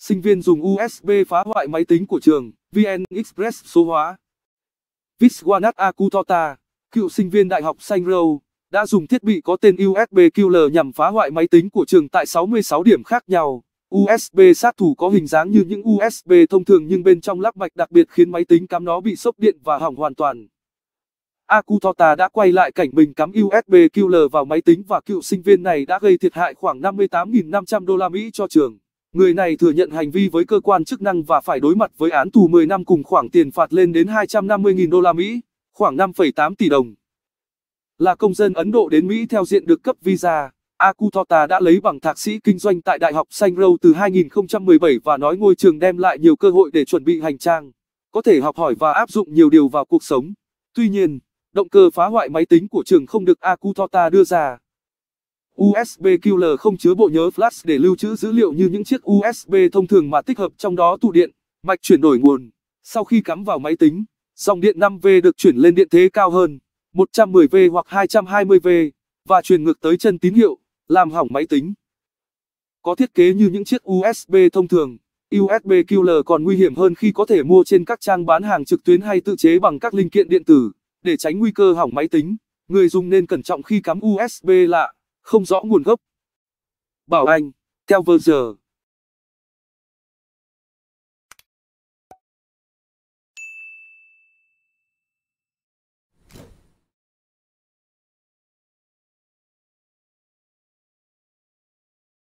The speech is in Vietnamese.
sinh viên dùng USB phá hoại máy tính của trường, VN Express số hóa. Viswanath Akutota, cựu sinh viên đại học Saint Row, đã dùng thiết bị có tên USB Killer nhằm phá hoại máy tính của trường tại 66 điểm khác nhau. USB sát thủ có hình dáng như những USB thông thường nhưng bên trong lắp mạch đặc biệt khiến máy tính cắm nó bị sốc điện và hỏng hoàn toàn. Akutota đã quay lại cảnh mình cắm USB Killer vào máy tính và cựu sinh viên này đã gây thiệt hại khoảng 58.500 đô la Mỹ cho trường. Người này thừa nhận hành vi với cơ quan chức năng và phải đối mặt với án tù 10 năm cùng khoản tiền phạt lên đến 250.000 đô la Mỹ, khoảng 5,8 tỷ đồng. Là công dân Ấn Độ đến Mỹ theo diện được cấp visa, Akutota đã lấy bằng thạc sĩ kinh doanh tại Đại học Xanh Râu từ 2017 và nói ngôi trường đem lại nhiều cơ hội để chuẩn bị hành trang, có thể học hỏi và áp dụng nhiều điều vào cuộc sống. Tuy nhiên, động cơ phá hoại máy tính của trường không được Akutota đưa ra. USB Killer không chứa bộ nhớ flash để lưu trữ dữ liệu như những chiếc USB thông thường mà tích hợp trong đó tụ điện, mạch chuyển đổi nguồn. Sau khi cắm vào máy tính, dòng điện 5V được chuyển lên điện thế cao hơn, 110V hoặc 220V, và truyền ngược tới chân tín hiệu, làm hỏng máy tính. Có thiết kế như những chiếc USB thông thường, USB Killer còn nguy hiểm hơn khi có thể mua trên các trang bán hàng trực tuyến hay tự chế bằng các linh kiện điện tử, để tránh nguy cơ hỏng máy tính. Người dùng nên cẩn trọng khi cắm USB lạ không rõ nguồn gốc. Bảo Anh, theo vơ giờ.